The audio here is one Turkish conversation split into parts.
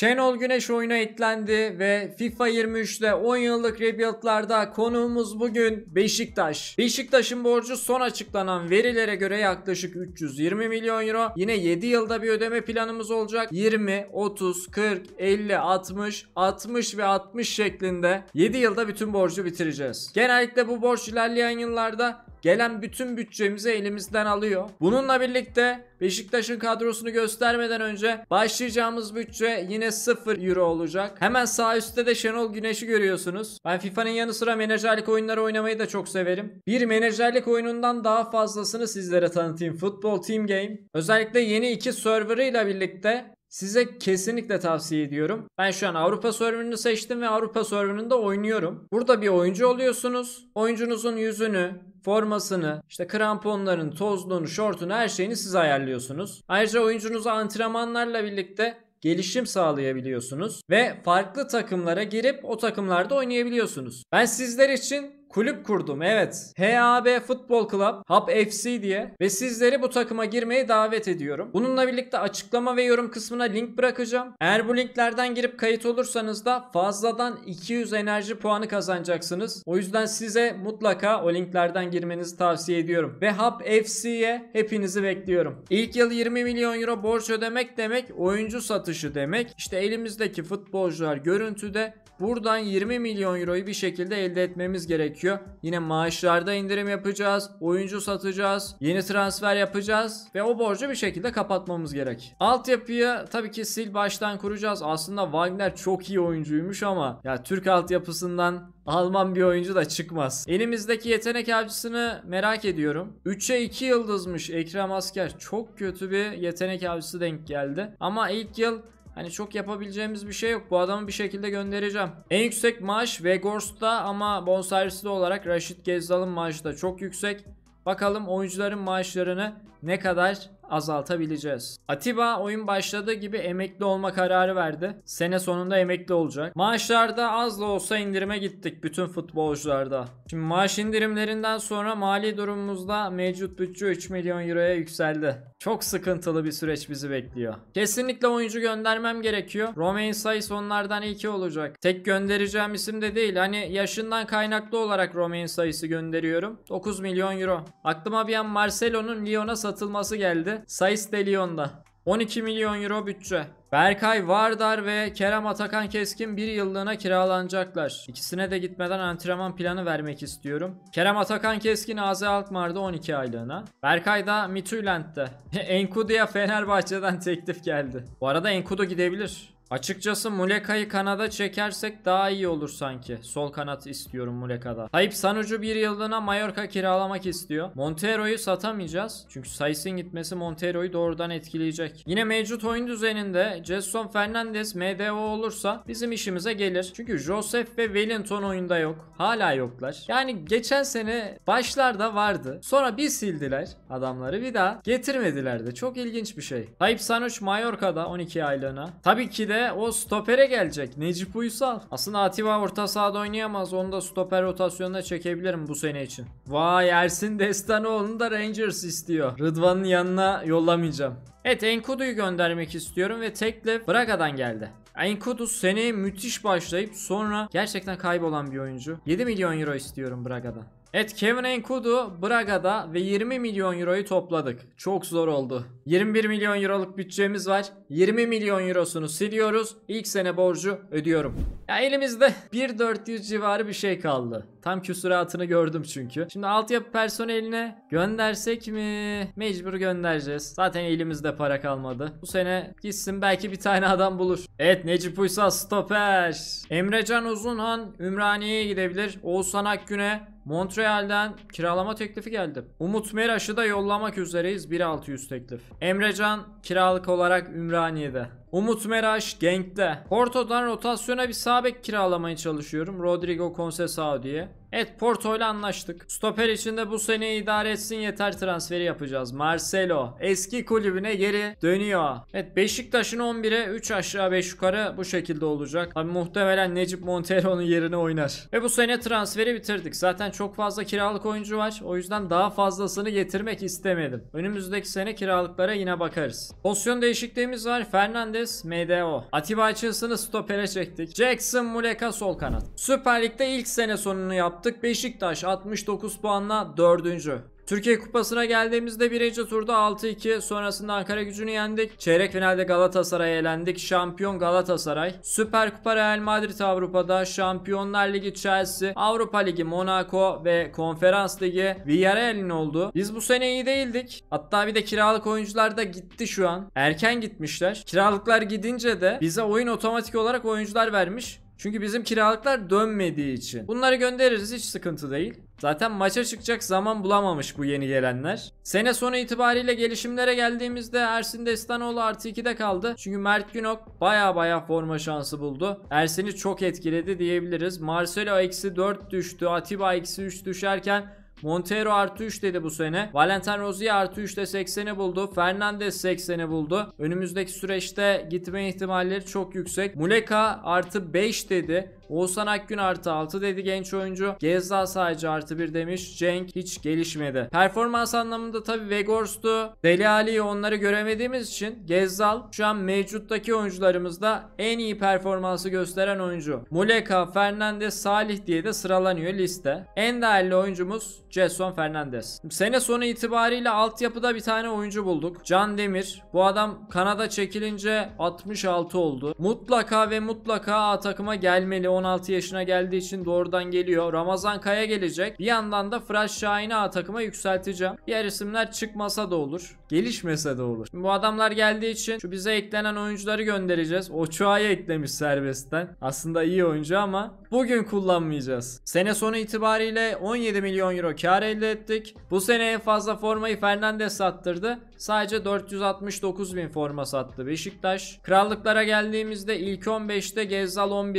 Şenol Güneş oyuna eklendi ve FIFA 23'te 10 yıllık rebuild'larda konuğumuz bugün Beşiktaş. Beşiktaş'ın borcu son açıklanan verilere göre yaklaşık 320 milyon euro. Yine 7 yılda bir ödeme planımız olacak. 20, 30, 40, 50, 60, 60 ve 60 şeklinde 7 yılda bütün borcu bitireceğiz. Genellikle bu borç ilerleyen yıllarda Gelen bütün bütçemizi elimizden alıyor. Bununla birlikte Beşiktaş'ın kadrosunu göstermeden önce başlayacağımız bütçe yine 0 euro olacak. Hemen sağ üstte de Şenol Güneş'i görüyorsunuz. Ben FIFA'nın yanı sıra menajerlik oyunları oynamayı da çok severim. Bir menajerlik oyunundan daha fazlasını sizlere tanıtayım. Football Team Game. Özellikle yeni iki ile birlikte Size kesinlikle tavsiye ediyorum. Ben şu an Avrupa serverını seçtim ve Avrupa serverında oynuyorum. Burada bir oyuncu oluyorsunuz. Oyuncunuzun yüzünü, formasını, işte kramponların, tozluğunu, şortunu her şeyini siz ayarlıyorsunuz. Ayrıca oyuncunuza antrenmanlarla birlikte gelişim sağlayabiliyorsunuz ve farklı takımlara girip o takımlarda oynayabiliyorsunuz. Ben sizler için kulüp kurdum evet. HAB Futbol Club, Hub FC diye ve sizleri bu takıma girmeye davet ediyorum. Bununla birlikte açıklama ve yorum kısmına link bırakacağım. Eğer bu linklerden girip kayıt olursanız da fazladan 200 enerji puanı kazanacaksınız. O yüzden size mutlaka o linklerden girmenizi tavsiye ediyorum. Ve Hub FC'ye hepinizi bekliyorum. İlk yıl 20 milyon euro borç ödemek demek oyuncu satışı demek. İşte elimizdeki futbolcular görüntüde Buradan 20 milyon euroyu bir şekilde elde etmemiz gerekiyor. Yine maaşlarda indirim yapacağız. Oyuncu satacağız. Yeni transfer yapacağız. Ve o borcu bir şekilde kapatmamız gerek. Altyapıyı tabii ki sil baştan kuracağız. Aslında Wagner çok iyi oyuncuymuş ama ya Türk altyapısından Alman bir oyuncu da çıkmaz. Elimizdeki yetenek avcısını merak ediyorum. 3'e 2 yıldızmış Ekrem Asker. Çok kötü bir yetenek avcısı denk geldi. Ama ilk yıl Hani çok yapabileceğimiz bir şey yok. Bu adamı bir şekilde göndereceğim. En yüksek maaş Vegors'ta ama bonservisli olarak Raşit Gezdal'ın maaşı da çok yüksek. Bakalım oyuncuların maaşlarını ne kadar azaltabileceğiz. Atiba oyun başladığı gibi emekli olma kararı verdi. Sene sonunda emekli olacak. Maaşlarda az da olsa indirime gittik bütün futbolcularda. Şimdi maaş indirimlerinden sonra mali durumumuzda mevcut bütçe 3 milyon euroya yükseldi. Çok sıkıntılı bir süreç bizi bekliyor. Kesinlikle oyuncu göndermem gerekiyor. Romain Saiz onlardan iki olacak. Tek göndereceğim isim de değil. Hani yaşından kaynaklı olarak Romain Saiz'i gönderiyorum. 9 milyon euro. Aklıma bir an Marcelo'nun Lyon'a satılması geldi. Saiz de Lyon'da. 12 milyon euro bütçe. Berkay Vardar ve Kerem Atakan Keskin bir yıllığına kiralanacaklar. İkisine de gitmeden antrenman planı vermek istiyorum. Kerem Atakan Keskin AZ Alkmaar'da 12 aylığına. Berkay da Mitülent'te. Enkudu'ya Fenerbahçe'den teklif geldi. Bu arada Enkudu gidebilir. Açıkçası Muleka'yı kanada çekersek daha iyi olur sanki. Sol kanat istiyorum Muleka'da. Hayip Sanucu bir yıllığına Mallorca kiralamak istiyor. Montero'yu satamayacağız. Çünkü Sais'in gitmesi Montero'yu doğrudan etkileyecek. Yine mevcut oyun düzeninde Jason Fernandez MDO olursa bizim işimize gelir. Çünkü Joseph ve Wellington oyunda yok. Hala yoklar. Yani geçen sene başlarda vardı. Sonra bir sildiler adamları bir daha getirmediler de. Çok ilginç bir şey. Hayip Sanucu Mallorca'da 12 aylığına. Tabii ki de o stopere gelecek. Necip Uysal. Aslında Atiba orta sahada oynayamaz. Onu da stoper rotasyonuna çekebilirim bu sene için. Vay Ersin Destanoğlu'nu da Rangers istiyor. Rıdvan'ın yanına yollamayacağım. Evet Enkudu'yu göndermek istiyorum ve tekle Braga'dan geldi. Enkudu seneye müthiş başlayıp sonra gerçekten kaybolan bir oyuncu. 7 milyon euro istiyorum Braga'dan. Evet Kevin Enkudu Braga'da ve 20 milyon euroyu topladık. Çok zor oldu. 21 milyon euroluk bütçemiz var. 20 milyon eurosunu siliyoruz. İlk sene borcu ödüyorum. Ya elimizde 1.400 civarı bir şey kaldı. Tam küsuratını gördüm çünkü. Şimdi altyapı personeline göndersek mi? Mecbur göndereceğiz. Zaten elimizde para kalmadı. Bu sene gitsin belki bir tane adam bulur. Evet Necip Uysal stoper. Emrecan Uzunhan Ümraniye'ye gidebilir. Oğuzhan Akgün'e Montreal'den kiralama teklifi geldi. Umut Meraş'ı da yollamak üzereyiz 1.600 teklif. Emrecan kiralık olarak Ümraniye'de. Umut Meraş Genk'te. Porto'dan rotasyona bir sağ bek kiralamaya çalışıyorum. Rodrigo Conceicao diye. Evet Porto ile anlaştık. Stoper için de bu seneyi idare etsin yeter transferi yapacağız. Marcelo eski kulübüne geri dönüyor. Evet Beşiktaş'ın 11'e 3 aşağı 5 yukarı bu şekilde olacak. Abi muhtemelen Necip Montero'nun yerine oynar. Ve bu sene transferi bitirdik. Zaten çok fazla kiralık oyuncu var. O yüzden daha fazlasını getirmek istemedim. Önümüzdeki sene kiralıklara yine bakarız. Pozisyon değişikliğimiz var. Fernandes MDO. Atiba Açılsın'ı stopere çektik. Jackson Muleka sol kanat. Süper Lig'de ilk sene sonunu yaptı yaptık. Beşiktaş 69 puanla 4. Türkiye Kupası'na geldiğimizde birinci turda 6-2 sonrasında Ankara gücünü yendik. Çeyrek finalde Galatasaray'a elendik. Şampiyon Galatasaray. Süper Kupa Real Madrid Avrupa'da. Şampiyonlar Ligi Chelsea. Avrupa Ligi Monaco ve Konferans Ligi Villarreal'in oldu. Biz bu sene iyi değildik. Hatta bir de kiralık oyuncular da gitti şu an. Erken gitmişler. Kiralıklar gidince de bize oyun otomatik olarak oyuncular vermiş. Çünkü bizim kiralıklar dönmediği için. Bunları göndeririz hiç sıkıntı değil. Zaten maça çıkacak zaman bulamamış bu yeni gelenler. Sene sonu itibariyle gelişimlere geldiğimizde Ersin Destanoğlu artı 2'de kaldı. Çünkü Mert Günok baya baya forma şansı buldu. Ersin'i çok etkiledi diyebiliriz. Marcelo eksi 4 düştü. Atiba eksi 3 düşerken Montero artı 3 dedi bu sene. Valentin Rozier artı 3 de 80'i buldu. Fernandez 80'i buldu. Önümüzdeki süreçte gitme ihtimalleri çok yüksek. Muleka artı 5 dedi. Oğuzhan Akgün artı 6 dedi genç oyuncu. Gezda sadece artı 1 demiş. Cenk hiç gelişmedi. Performans anlamında tabi Vegors'tu. Deli Ali'yi onları göremediğimiz için Gezdal şu an mevcuttaki oyuncularımızda en iyi performansı gösteren oyuncu. Muleka, Fernandez, Salih diye de sıralanıyor liste. En değerli oyuncumuz Jason Fernandez. Sene sonu itibariyle altyapıda bir tane oyuncu bulduk. Can Demir. Bu adam Kanada çekilince 66 oldu. Mutlaka ve mutlaka A takıma gelmeli. 16 yaşına geldiği için doğrudan geliyor. Ramazan Kaya gelecek. Bir yandan da Fırat Şahin'i A takıma yükselteceğim. Diğer isimler çıkmasa da olur. Gelişmese de olur. Şimdi bu adamlar geldiği için şu bize eklenen oyuncuları göndereceğiz. Oçuay'ı eklemiş serbestten. Aslında iyi oyuncu ama bugün kullanmayacağız. Sene sonu itibariyle 17 milyon euro kar elde ettik. Bu sene en fazla formayı Fernandez sattırdı. Sadece 469 bin forma sattı Beşiktaş. Krallıklara geldiğimizde ilk 15'te Gezzal 11.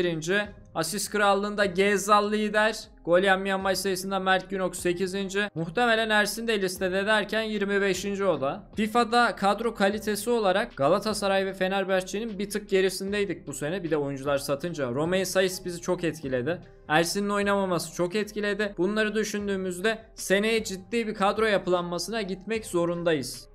Asist krallığında Gezal lider. Gol yenmeyen maç sayısında Mert Günok 8. Muhtemelen Ersin de listede derken 25. o da. FIFA'da kadro kalitesi olarak Galatasaray ve Fenerbahçe'nin bir tık gerisindeydik bu sene. Bir de oyuncular satınca. Romain Sayıs bizi çok etkiledi. Ersin'in oynamaması çok etkiledi. Bunları düşündüğümüzde seneye ciddi bir kadro yapılanmasına gitmek zorundayız.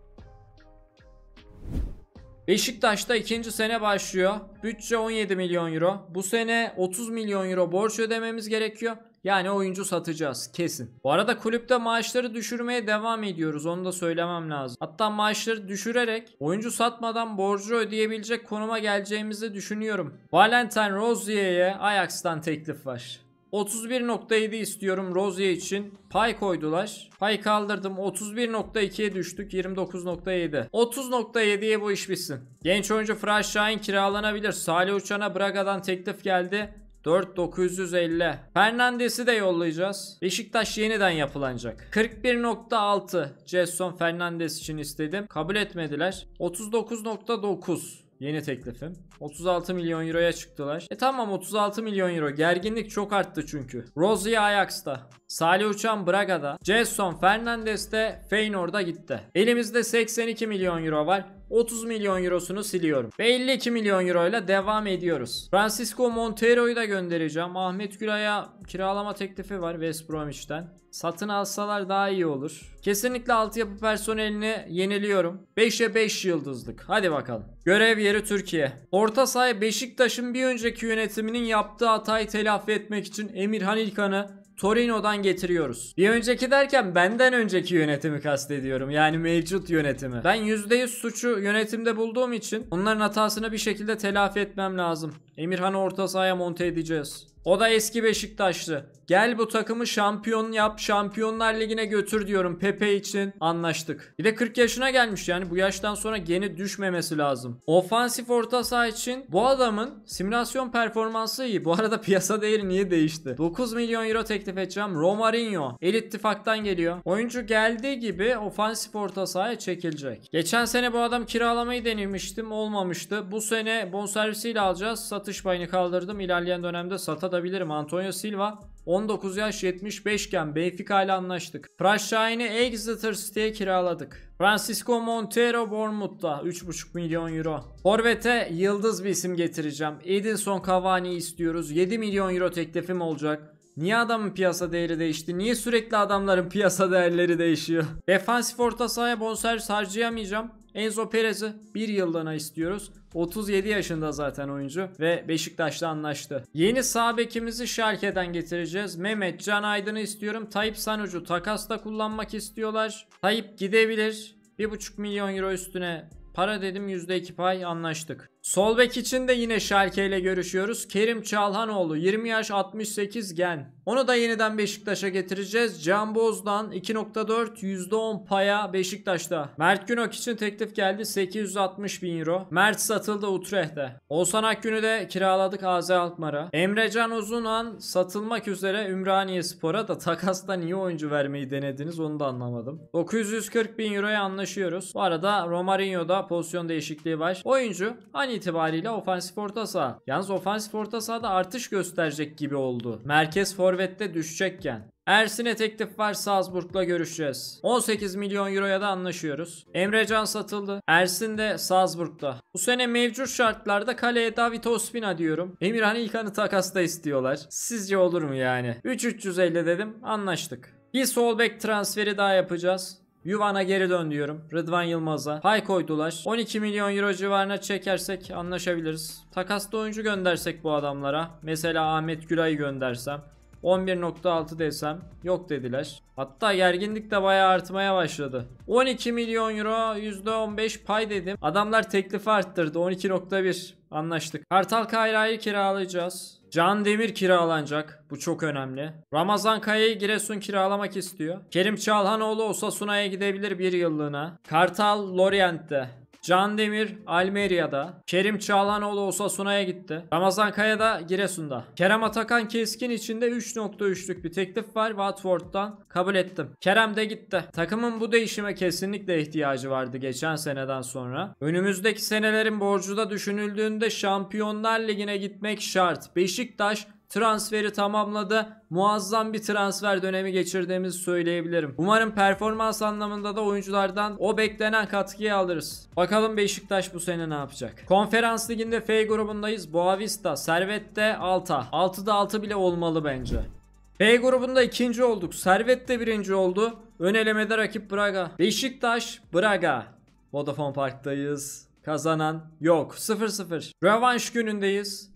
Beşiktaş'ta ikinci sene başlıyor. Bütçe 17 milyon euro. Bu sene 30 milyon euro borç ödememiz gerekiyor. Yani oyuncu satacağız kesin. Bu arada kulüpte maaşları düşürmeye devam ediyoruz onu da söylemem lazım. Hatta maaşları düşürerek oyuncu satmadan borcu ödeyebilecek konuma geleceğimizi düşünüyorum. Valentin Rozier'e Ajax'tan teklif var. 31.7 istiyorum Rozier için. Pay koydular. Pay kaldırdım. 31.2'ye düştük. 29.7. 30.7'ye bu iş bitsin. Genç oyuncu Fraş Şahin kiralanabilir. Salih Uçan'a Braga'dan teklif geldi. 4950. Fernandes'i de yollayacağız. Beşiktaş yeniden yapılanacak. 41.6 Jason Fernandes için istedim. Kabul etmediler. 39.9 Yeni teklifim. 36 milyon euroya çıktılar. E tamam 36 milyon euro. Gerginlik çok arttı çünkü. Rozier Ajax'ta. Salih Uçan Braga'da. Jason Fernandez de Feyenoord'a gitti. Elimizde 82 milyon euro var. 30 milyon eurosunu siliyorum. Ve 52 milyon euro devam ediyoruz. Francisco Montero'yu da göndereceğim. Ahmet Gülay'a kiralama teklifi var West Bromwich'ten. Satın alsalar daha iyi olur. Kesinlikle altyapı personelini yeniliyorum. 5'e 5 yıldızlık. Hadi bakalım. Görev yeri Türkiye. Orta sahaya Beşiktaş'ın bir önceki yönetiminin yaptığı hatayı telafi etmek için Emirhan İlkan'ı Torino'dan getiriyoruz. Bir önceki derken benden önceki yönetimi kastediyorum. Yani mevcut yönetimi. Ben %100 suçu yönetimde bulduğum için onların hatasını bir şekilde telafi etmem lazım. Emirhan'ı orta sahaya monte edeceğiz. O da eski Beşiktaşlı. Gel bu takımı şampiyon yap, Şampiyonlar Ligi'ne götür diyorum Pepe için. Anlaştık. Bir de 40 yaşına gelmiş yani bu yaştan sonra geni düşmemesi lazım. Ofansif orta saha için bu adamın simülasyon performansı iyi. Bu arada piyasa değeri niye değişti? 9 milyon euro teklif edeceğim. Romarinho. El ittifaktan geliyor. Oyuncu geldiği gibi ofansif orta sahaya çekilecek. Geçen sene bu adam kiralamayı denemiştim. Olmamıştı. Bu sene bonservisiyle alacağız. Satın satış payını kaldırdım. İlerleyen dönemde satabilirim. Antonio Silva 19 yaş 75 iken Benfica ile anlaştık. Prashai'ni Exeter City'ye kiraladık. Francisco Montero Bournemouth'ta 3,5 milyon euro. Forvet'e yıldız bir isim getireceğim. Edinson Cavani'yi istiyoruz. 7 milyon euro teklifim olacak. Niye adamın piyasa değeri değişti? Niye sürekli adamların piyasa değerleri değişiyor? Defansif orta sahaya bonservis harcayamayacağım. Enzo Perez'i 1 yıllığına istiyoruz. 37 yaşında zaten oyuncu ve Beşiktaş'la anlaştı. Yeni sağ bekimizi Şalke'den getireceğiz. Mehmet Can Aydın'ı istiyorum. Tayyip Sanucu takasta kullanmak istiyorlar. Tayyip gidebilir. 1,5 milyon euro üstüne para dedim %2 pay anlaştık. Solbek için de yine şalke ile görüşüyoruz. Kerim Çalhanoğlu 20 yaş 68 gen. Onu da yeniden Beşiktaş'a getireceğiz. Can Boz'dan 2.4 %10 paya Beşiktaş'ta. Mert Günok için teklif geldi 860 bin euro. Mert satıldı Utrecht'te. Oğuzhan Akgün'ü de kiraladık AZ Emre Emrecan Uzunan satılmak üzere Ümraniye Spor'a da takasta niye oyuncu vermeyi denediniz onu da anlamadım. 940 bin euroya anlaşıyoruz. Bu arada Romarinho'da pozisyon değişikliği var. Oyuncu hani itibariyle ofansif orta saha. Yalnız ofansif orta sahada artış gösterecek gibi oldu. Merkez forvette düşecekken. Ersin'e teklif var Salzburg'la görüşeceğiz. 18 milyon euroya da anlaşıyoruz. Emrecan satıldı. Ersin de Salzburg'da. Bu sene mevcut şartlarda kaleye David Ospina diyorum. Emirhan İlkan'ı takasta istiyorlar. Sizce olur mu yani? 3-350 dedim anlaştık. Bir sol bek transferi daha yapacağız. Yuvan'a geri dön diyorum. Rıdvan Yılmaz'a. Haykoy koydular. 12 milyon euro civarına çekersek anlaşabiliriz. Takasta oyuncu göndersek bu adamlara. Mesela Ahmet Gülay'ı göndersem. 11.6 desem yok dediler. Hatta gerginlik de bayağı artmaya başladı. 12 milyon euro %15 pay dedim. Adamlar teklifi arttırdı 12.1 anlaştık. Kartal Kayra'yı kiralayacağız. Can Demir kiralanacak. Bu çok önemli. Ramazan Kaya'yı Giresun kiralamak istiyor. Kerim Çalhanoğlu Osasuna'ya gidebilir bir yıllığına. Kartal Lorient'te. Can Demir Almeria'da. Kerim Çağlanoğlu Osasuna'ya gitti. Ramazan Kaya da Giresun'da. Kerem Atakan Keskin içinde 3.3'lük bir teklif var Watford'dan. Kabul ettim. Kerem de gitti. Takımın bu değişime kesinlikle ihtiyacı vardı geçen seneden sonra. Önümüzdeki senelerin borcu da düşünüldüğünde Şampiyonlar Ligi'ne gitmek şart. Beşiktaş transferi tamamladı. Muazzam bir transfer dönemi geçirdiğimizi söyleyebilirim. Umarım performans anlamında da oyunculardan o beklenen katkıyı alırız. Bakalım Beşiktaş bu sene ne yapacak? Konferans liginde F grubundayız. Boavista, Servet'te Alta. 6'da 6 bile olmalı bence. B grubunda ikinci olduk. Servet de birinci oldu. Ön elemede rakip Braga. Beşiktaş, Braga. Vodafone Park'tayız. Kazanan yok. 0-0. Rövanş günündeyiz.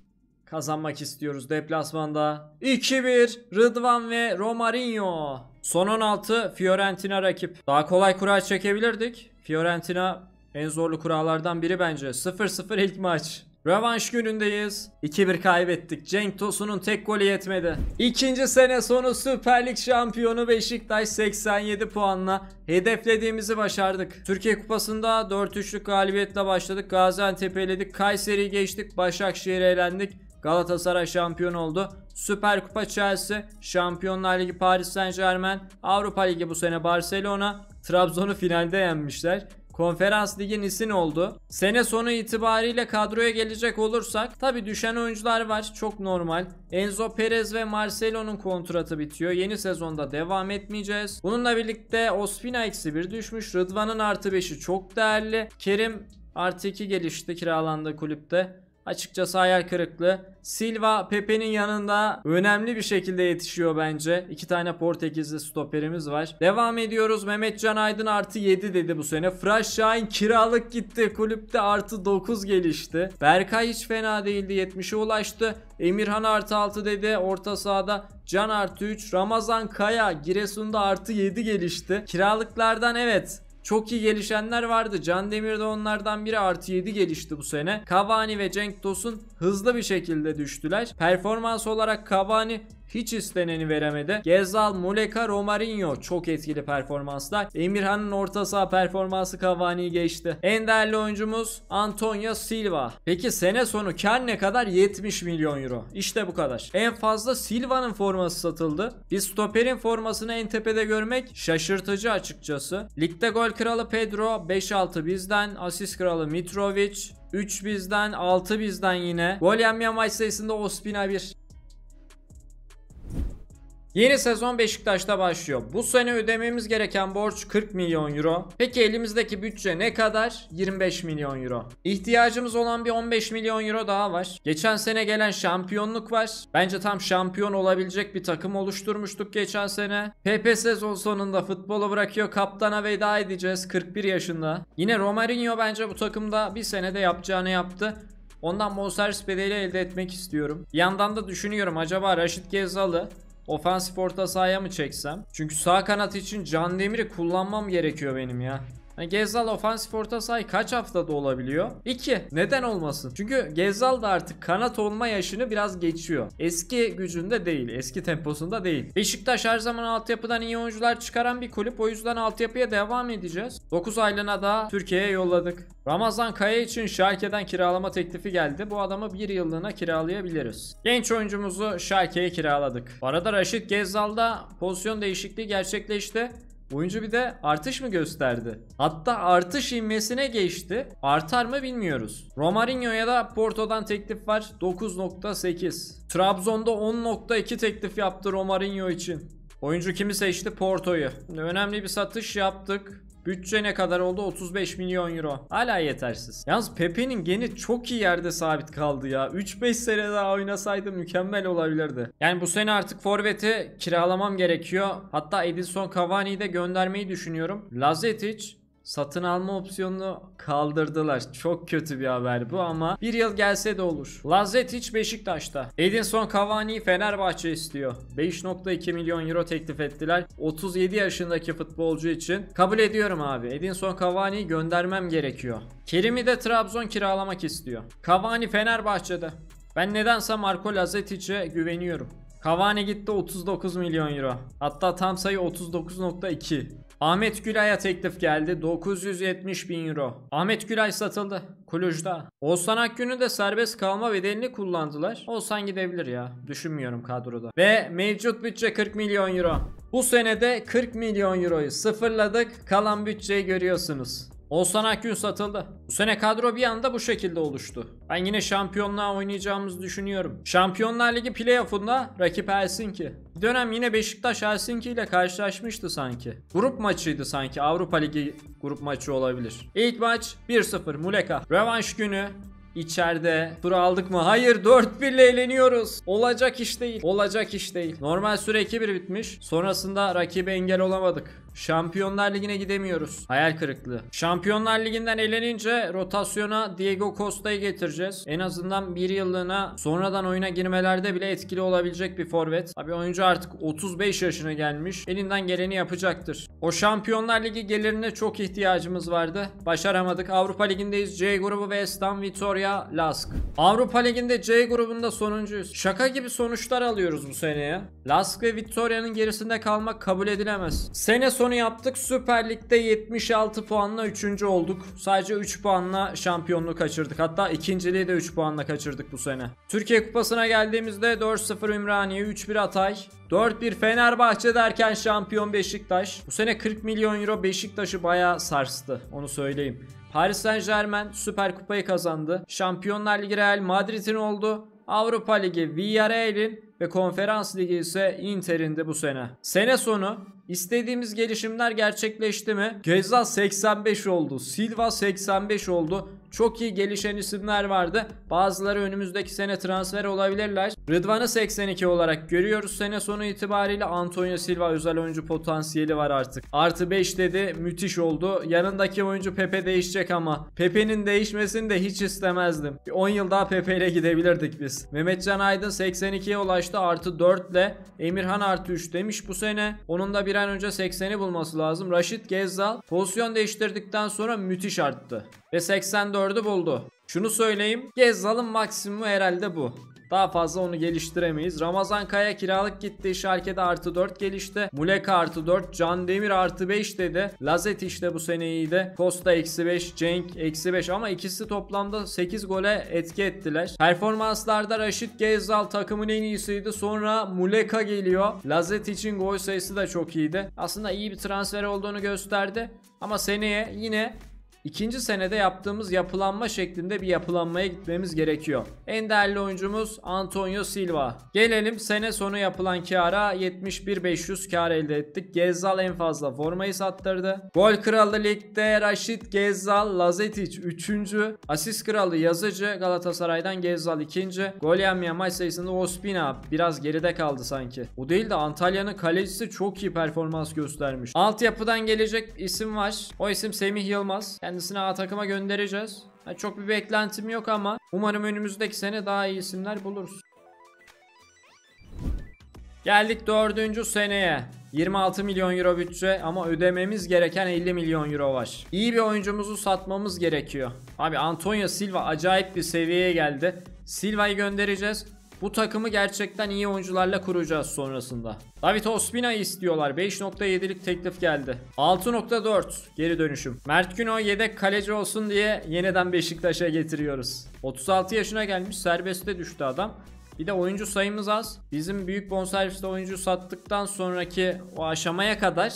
Kazanmak istiyoruz deplasmanda. 2-1 Rıdvan ve Romarinho. Son 16 Fiorentina rakip. Daha kolay kura çekebilirdik. Fiorentina en zorlu kurallardan biri bence. 0-0 ilk maç. Rövanş günündeyiz. 2-1 kaybettik. Cenk Tosun'un tek golü yetmedi. İkinci sene sonu Süper Lig şampiyonu Beşiktaş 87 puanla hedeflediğimizi başardık. Türkiye Kupası'nda 4-3'lük galibiyetle başladık. Gaziantep'i eledik. Kayseri'yi geçtik. Başakşehir'i elendik. Galatasaray şampiyon oldu. Süper Kupa Chelsea, Şampiyonlar Ligi Paris Saint Germain, Avrupa Ligi bu sene Barcelona, Trabzon'u finalde yenmişler. Konferans Ligi Nisin oldu. Sene sonu itibariyle kadroya gelecek olursak tabi düşen oyuncular var çok normal. Enzo Perez ve Marcelo'nun kontratı bitiyor. Yeni sezonda devam etmeyeceğiz. Bununla birlikte Ospina eksi 1 düşmüş. Rıdvan'ın artı 5'i çok değerli. Kerim artı 2 gelişti kiralandığı kulüpte açıkçası hayal kırıklığı. Silva Pepe'nin yanında önemli bir şekilde yetişiyor bence. İki tane Portekizli stoperimiz var. Devam ediyoruz. Mehmet Can Aydın artı 7 dedi bu sene. Fraş Şahin kiralık gitti. Kulüpte artı 9 gelişti. Berkay hiç fena değildi. 70'e ulaştı. Emirhan artı 6 dedi. Orta sahada Can artı 3. Ramazan Kaya Giresun'da artı 7 gelişti. Kiralıklardan evet çok iyi gelişenler vardı. Can Demir de onlardan biri artı 7 gelişti bu sene. Cavani ve Cenk Tosun hızlı bir şekilde düştüler. Performans olarak Cavani hiç isteneni veremedi. Gezal, Muleka, Romarinho çok etkili performanslar. Emirhan'ın orta saha performansı Cavani'yi geçti. En değerli oyuncumuz Antonio Silva. Peki sene sonu kar ne kadar? 70 milyon euro. İşte bu kadar. En fazla Silva'nın forması satıldı. Bir stoperin formasını en tepede görmek şaşırtıcı açıkçası. Ligde gol kralı Pedro, 5-6 bizden. Asist kralı Mitrovic, 3 bizden 6 bizden yine. Gol yenmeyen maç sayısında Ospina 1. Yeni sezon Beşiktaş'ta başlıyor. Bu sene ödememiz gereken borç 40 milyon euro. Peki elimizdeki bütçe ne kadar? 25 milyon euro. İhtiyacımız olan bir 15 milyon euro daha var. Geçen sene gelen şampiyonluk var. Bence tam şampiyon olabilecek bir takım oluşturmuştuk geçen sene. PP sezon sonunda futbolu bırakıyor. Kaptana veda edeceğiz 41 yaşında. Yine Romarinho bence bu takımda bir senede yapacağını yaptı. Ondan bonservis bedeli elde etmek istiyorum. Bir yandan da düşünüyorum acaba Raşit Gezalı Ofensif orta sahaya mı çeksem? Çünkü sağ kanat için Can Demir'i kullanmam gerekiyor benim ya. Yani Gezal ofansif orta sahi kaç haftada olabiliyor? 2. Neden olmasın? Çünkü Gezal da artık kanat olma yaşını biraz geçiyor. Eski gücünde değil. Eski temposunda değil. Beşiktaş her zaman altyapıdan iyi oyuncular çıkaran bir kulüp. O yüzden altyapıya devam edeceğiz. 9 aylığına da Türkiye'ye yolladık. Ramazan Kaya için Şalke'den kiralama teklifi geldi. Bu adamı bir yıllığına kiralayabiliriz. Genç oyuncumuzu Şalke'ye kiraladık. Bu arada Raşit Gezal'da pozisyon değişikliği gerçekleşti. Oyuncu bir de artış mı gösterdi? Hatta artış inmesine geçti. Artar mı bilmiyoruz. Romarinho'ya da Porto'dan teklif var. 9.8. Trabzon'da 10.2 teklif yaptı Romarinho için. Oyuncu kimi seçti? Porto'yu. Önemli bir satış yaptık. Bütçe ne kadar oldu? 35 milyon euro. Hala yetersiz. Yalnız Pepe'nin geni çok iyi yerde sabit kaldı ya. 3-5 sene daha oynasaydı mükemmel olabilirdi. Yani bu sene artık Forvet'i kiralamam gerekiyor. Hatta Edison Cavani'yi de göndermeyi düşünüyorum. Lazetic Satın alma opsiyonunu kaldırdılar. Çok kötü bir haber bu ama bir yıl gelse de olur. Lazet hiç Beşiktaş'ta. Edinson Cavani Fenerbahçe istiyor. 5.2 milyon euro teklif ettiler. 37 yaşındaki futbolcu için. Kabul ediyorum abi. Edinson Cavani'yi göndermem gerekiyor. Kerim'i de Trabzon kiralamak istiyor. Cavani Fenerbahçe'de. Ben nedense Marco Lazetic'e güveniyorum. Cavani gitti 39 milyon euro. Hatta tam sayı 39.2. Ahmet Gülay'a teklif geldi. 970 bin euro. Ahmet Gülay satıldı. Kuluj'da. Oğuzhan Akgün'ü de serbest kalma bedelini kullandılar. Oğuzhan gidebilir ya. Düşünmüyorum kadroda. Ve mevcut bütçe 40 milyon euro. Bu senede 40 milyon euroyu sıfırladık. Kalan bütçeyi görüyorsunuz. Oğuzhan Akgün satıldı. Bu sene kadro bir anda bu şekilde oluştu. Ben yine şampiyonluğa oynayacağımızı düşünüyorum. Şampiyonlar Ligi playoff'unda rakip Helsinki. Bir dönem yine Beşiktaş Helsinki ile karşılaşmıştı sanki. Grup maçıydı sanki Avrupa Ligi grup maçı olabilir. İlk maç 1-0 Muleka. Revanş günü İçeride tur aldık mı? Hayır 4 1 ile eğleniyoruz. Olacak iş değil. Olacak iş değil. Normal süre 2-1 bitmiş. Sonrasında rakibe engel olamadık. Şampiyonlar Ligi'ne gidemiyoruz. Hayal kırıklığı. Şampiyonlar Ligi'nden elenince rotasyona Diego Costa'yı getireceğiz. En azından bir yıllığına sonradan oyuna girmelerde bile etkili olabilecek bir forvet. Tabi oyuncu artık 35 yaşına gelmiş. Elinden geleni yapacaktır. O Şampiyonlar Ligi gelirine çok ihtiyacımız vardı. Başaramadık. Avrupa Ligi'ndeyiz. C grubu ve Ham, Vitória Florya Lask. Avrupa Ligi'nde C grubunda sonuncuyuz. Şaka gibi sonuçlar alıyoruz bu seneye. Lask ve Victoria'nın gerisinde kalmak kabul edilemez. Sene sonu yaptık. Süper Lig'de 76 puanla 3. olduk. Sadece 3 puanla şampiyonluğu kaçırdık. Hatta ikinciliği de 3 puanla kaçırdık bu sene. Türkiye Kupası'na geldiğimizde 4-0 Ümraniye, 3-1 Atay, 4-1 Fenerbahçe derken şampiyon Beşiktaş. Bu sene 40 milyon euro Beşiktaş'ı bayağı sarstı. Onu söyleyeyim. Paris Saint Germain Süper Kupayı kazandı. Şampiyonlar Ligi Real Madrid'in oldu. Avrupa Ligi Villarreal'in ve Konferans Ligi ise Inter'in de bu sene. Sene sonu İstediğimiz gelişimler gerçekleşti mi? Gezal 85 oldu. Silva 85 oldu. Çok iyi gelişen isimler vardı. Bazıları önümüzdeki sene transfer olabilirler. Rıdvan'ı 82 olarak görüyoruz. Sene sonu itibariyle Antonio Silva özel oyuncu potansiyeli var artık. Artı 5 dedi müthiş oldu. Yanındaki oyuncu Pepe değişecek ama. Pepe'nin değişmesini de hiç istemezdim. 10 yıl daha Pepe ile gidebilirdik biz. Mehmetcan Aydın 82'ye ulaştı artı 4 ile. Emirhan artı 3 demiş bu sene. Onun da biraz an önce 80'i bulması lazım. Raşit Gezzal pozisyon değiştirdikten sonra müthiş arttı. Ve 84'ü buldu. Şunu söyleyeyim. Gezzal'ın maksimumu herhalde bu. Daha fazla onu geliştiremeyiz. Ramazan Kaya kiralık gitti. Şarke'de artı 4 gelişti. Muleka artı 4. Can Demir artı 5 dedi. Lazet işte bu seneyi de. Costa eksi 5. Cenk eksi 5 ama ikisi toplamda 8 gole etki ettiler. Performanslarda Raşit gezal takımın en iyisiydi. Sonra Muleka geliyor. Lazet için gol sayısı da çok iyiydi. Aslında iyi bir transfer olduğunu gösterdi. Ama seneye yine İkinci senede yaptığımız yapılanma şeklinde bir yapılanmaya gitmemiz gerekiyor. En değerli oyuncumuz Antonio Silva. Gelelim sene sonu yapılan kara 71.500 kar elde ettik. Gezzal en fazla formayı sattırdı. Gol kralı ligde Raşit Gezzal, Lazetic 3. Asist kralı Yazıcı Galatasaray'dan Gezzal 2. Gol yenmeyen maç sayısında Ospina biraz geride kaldı sanki. O değil de Antalya'nın kalecisi çok iyi performans göstermiş. Altyapıdan gelecek isim var. O isim Semih Yılmaz. Yani Kendisini A takıma göndereceğiz. Yani çok bir beklentim yok ama umarım önümüzdeki sene daha iyi isimler buluruz. Geldik dördüncü seneye. 26 milyon euro bütçe ama ödememiz gereken 50 milyon euro var. İyi bir oyuncumuzu satmamız gerekiyor. Abi Antonio Silva acayip bir seviyeye geldi. Silva'yı göndereceğiz. Bu takımı gerçekten iyi oyuncularla kuracağız sonrasında. David Ospina'yı istiyorlar. 5.7'lik teklif geldi. 6.4 geri dönüşüm. Mert Güno yedek kaleci olsun diye yeniden Beşiktaş'a getiriyoruz. 36 yaşına gelmiş serbeste düştü adam. Bir de oyuncu sayımız az. Bizim büyük bonserviste oyuncu sattıktan sonraki o aşamaya kadar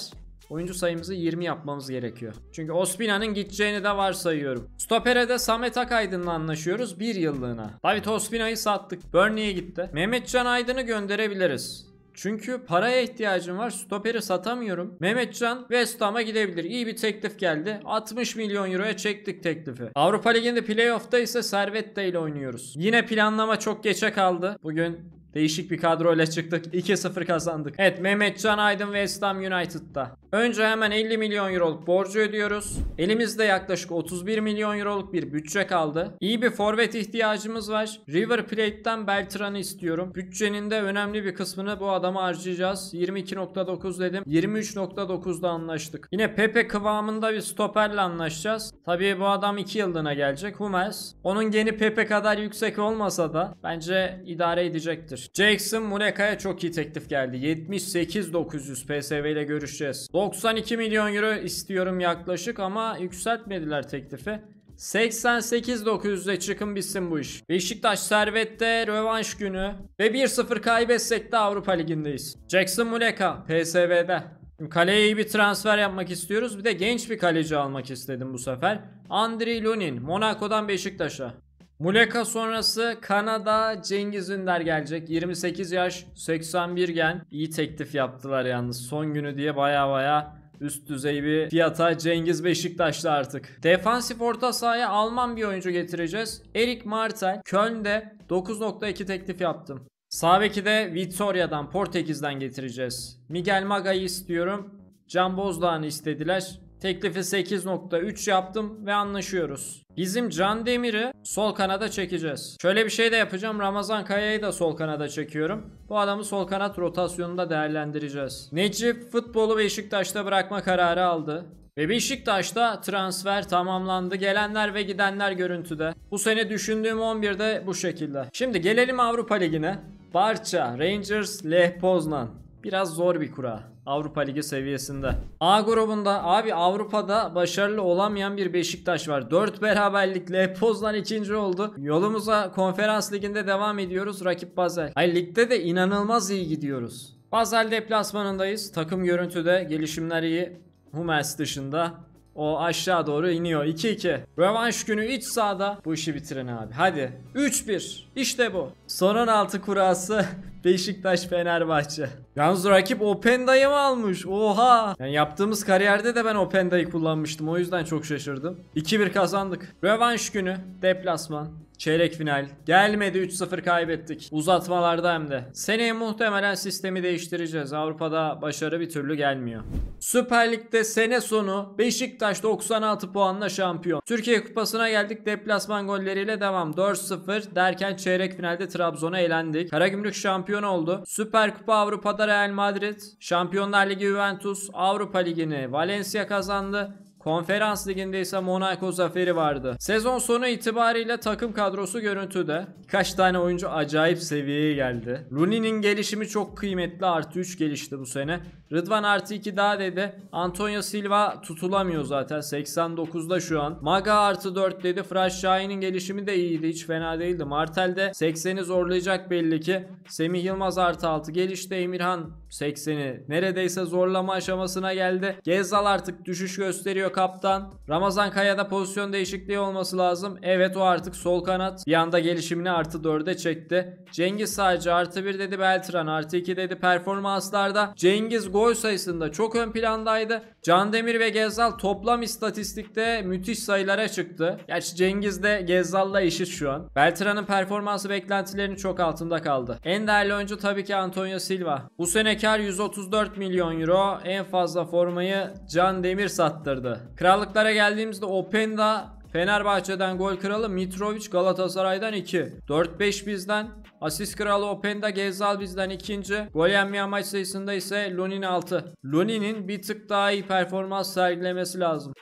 Oyuncu sayımızı 20 yapmamız gerekiyor. Çünkü Ospina'nın gideceğini de varsayıyorum. Stopere de Samet Akaydın'la anlaşıyoruz 1 yıllığına. David Ospina'yı sattık. Burnley'e gitti. Mehmetcan Aydın'ı gönderebiliriz. Çünkü paraya ihtiyacım var. Stoperi satamıyorum. Mehmetcan West Ham'a gidebilir. İyi bir teklif geldi. 60 milyon euroya çektik teklifi. Avrupa Ligi'nde playoff'ta ise Servette ile oynuyoruz. Yine planlama çok geçe kaldı. Bugün Değişik bir kadro kadroyla çıktık. 2-0 kazandık. Evet Mehmetcan Aydın West Ham United'da. Önce hemen 50 milyon euroluk borcu ödüyoruz. Elimizde yaklaşık 31 milyon euroluk bir bütçe kaldı. İyi bir forvet ihtiyacımız var. River Plate'den Beltran'ı istiyorum. Bütçenin de önemli bir kısmını bu adama harcayacağız. 22.9 dedim. 23.9'da anlaştık. Yine Pepe kıvamında bir stoperle anlaşacağız. Tabii bu adam 2 yıldına gelecek. Hummels. Onun geni Pepe kadar yüksek olmasa da bence idare edecektir. Jackson Muleka'ya çok iyi teklif geldi. 78-900 PSV ile görüşeceğiz. 92 milyon euro istiyorum yaklaşık ama yükseltmediler teklifi. 88-900'e çıkın bitsin bu iş. Beşiktaş Servet'te rövanş günü ve 1-0 kaybetsek de Avrupa Ligi'ndeyiz. Jackson Muleka PSV'de. Şimdi kaleye iyi bir transfer yapmak istiyoruz. Bir de genç bir kaleci almak istedim bu sefer. Andriy Lunin Monaco'dan Beşiktaş'a. Muleka sonrası Kanada Cengiz Ünder gelecek. 28 yaş 81 gen. İyi teklif yaptılar yalnız son günü diye baya baya üst düzey bir fiyata Cengiz Beşiktaş'ta artık. Defansif orta sahaya Alman bir oyuncu getireceğiz. Erik Martel Köln'de 9.2 teklif yaptım. Sağ de Vitoria'dan Portekiz'den getireceğiz. Miguel Maga'yı istiyorum. Can Bozdağ'ını istediler. Teklifi 8.3 yaptım ve anlaşıyoruz. Bizim Can Demir'i sol kanada çekeceğiz. Şöyle bir şey de yapacağım. Ramazan Kaya'yı da sol kanada çekiyorum. Bu adamı sol kanat rotasyonunda değerlendireceğiz. Necip futbolu Beşiktaş'ta bırakma kararı aldı. Ve Beşiktaş'ta transfer tamamlandı. Gelenler ve gidenler görüntüde. Bu sene düşündüğüm 11'de bu şekilde. Şimdi gelelim Avrupa Ligi'ne. Barça, Rangers, Leh Poznan. Biraz zor bir kura. Avrupa Ligi seviyesinde. A grubunda abi Avrupa'da başarılı olamayan bir Beşiktaş var. 4 beraberlikle Poznan ikinci oldu. Yolumuza Konferans Ligi'nde devam ediyoruz. Rakip Basel. Ay ligde de inanılmaz iyi gidiyoruz. Basel deplasmanındayız. Takım görüntüde gelişimler iyi. Hummels dışında o aşağı doğru iniyor. 2-2. Rövanş günü iç sahada. Bu işi bitirin abi. Hadi. 3-1. İşte bu. Son 16 kurası Beşiktaş Fenerbahçe. Yalnız rakip Openda'yı mı almış? Oha! Yani yaptığımız kariyerde de ben Openda'yı kullanmıştım. O yüzden çok şaşırdım. 2-1 kazandık. Rövanş günü. Deplasman. Çeyrek final. Gelmedi 3-0 kaybettik. Uzatmalarda hem de. Seneye muhtemelen sistemi değiştireceğiz. Avrupa'da başarı bir türlü gelmiyor. Süper Lig'de sene sonu Beşiktaş 96 puanla şampiyon. Türkiye Kupası'na geldik. Deplasman golleriyle devam. 4-0 derken çeyrek finalde Trabzon'a elendik. Karagümrük şampiyon oldu. Süper Kupa Avrupa'da Real Madrid, Şampiyonlar Ligi Juventus, Avrupa Ligi'ni Valencia kazandı. Konferans liginde ise Monaco zaferi vardı. Sezon sonu itibariyle takım kadrosu görüntüde. Birkaç tane oyuncu acayip seviyeye geldi. Rooney'nin gelişimi çok kıymetli. Artı 3 gelişti bu sene. Rıdvan artı 2 daha dedi. Antonio Silva tutulamıyor zaten. 89'da şu an. Maga artı 4 dedi. Fraş Şahin'in gelişimi de iyiydi. Hiç fena değildi. Martel de 80'i zorlayacak belli ki. Semih Yılmaz artı 6 gelişti. Emirhan 80'i neredeyse zorlama aşamasına geldi. Gezal artık düşüş gösteriyor kaptan. Ramazan Kaya'da pozisyon değişikliği olması lazım. Evet o artık sol kanat. Bir anda gelişimini artı 4'e çekti. Cengiz sadece artı 1 dedi Beltran artı 2 dedi performanslarda. Cengiz gol sayısında çok ön plandaydı. Can Demir ve Gezal toplam istatistikte müthiş sayılara çıktı. Gerçi Cengiz de Gezal'la eşit şu an. Beltran'ın performansı beklentilerinin çok altında kaldı. En değerli oyuncu tabii ki Antonio Silva. Bu seneki kar 134 milyon euro. En fazla formayı Can Demir sattırdı. Krallıklara geldiğimizde Openda Fenerbahçe'den gol kralı Mitrovic Galatasaray'dan 2. 4-5 bizden. Asist kralı Openda Gezal bizden ikinci. Gol yenmeyen maç sayısında ise Lunin 6. Lunin'in bir tık daha iyi performans sergilemesi lazım.